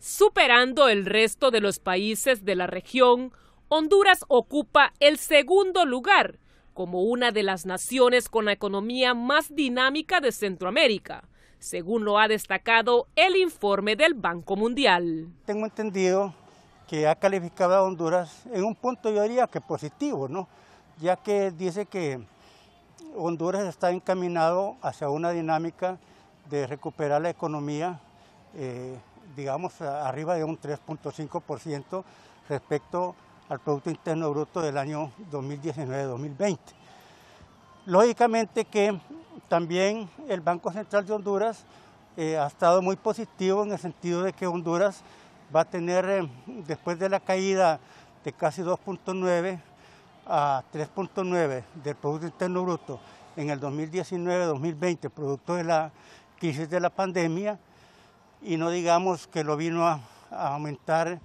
Superando el resto de los países de la región, Honduras ocupa el segundo lugar como una de las naciones con la economía más dinámica de Centroamérica, según lo ha destacado el informe del Banco Mundial. Tengo entendido que ha calificado a Honduras en un punto, yo diría que positivo, ya que dice que Honduras está encaminado hacia una dinámica de recuperar la economía eh, digamos, arriba de un 3.5% respecto al Producto Interno Bruto del año 2019-2020. Lógicamente que también el Banco Central de Honduras eh, ha estado muy positivo en el sentido de que Honduras va a tener, eh, después de la caída de casi 2.9 a 3.9 del Producto Interno Bruto en el 2019-2020, producto de la crisis de la pandemia, y no digamos que lo vino a, aumentar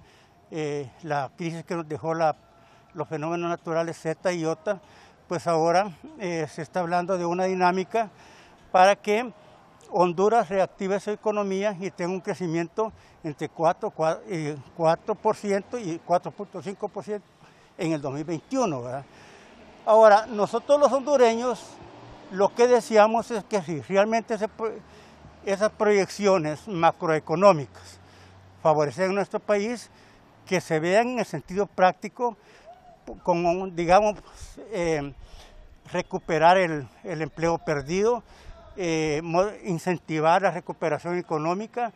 eh, la crisis que nos dejó los fenómenos naturales Z y Ota, pues ahora eh, se está hablando de una dinámica para que Honduras reactive su economía y tenga un crecimiento entre 4, eh, y 4.5% en el 2021. ¿verdad? Ahora, nosotros los hondureños lo que deseamos es que si realmente se esas proyecciones macroeconómicas, favorecen a nuestro país que se vean en el sentido práctico con, digamos, eh, recuperar el, empleo perdido, eh, incentivar la recuperación económica,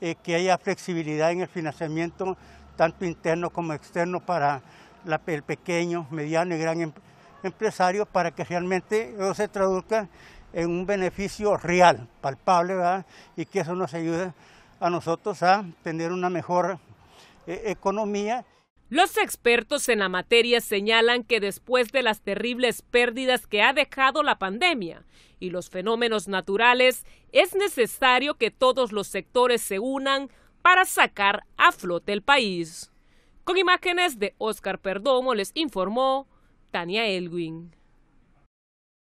eh, que haya flexibilidad en el financiamiento tanto interno como externo para el pequeño, mediano y gran em, empresario para que realmente eso se traduzca en un beneficio real, palpable, ¿verdad? y que eso nos ayude a nosotros a tener una mejor eh, economía. Los expertos en la materia señalan que después de las terribles pérdidas que ha dejado la pandemia y los fenómenos naturales, es necesario que todos los sectores se unan para sacar a flote el país. Con imágenes de Oscar Perdomo les informó Tania Elwin.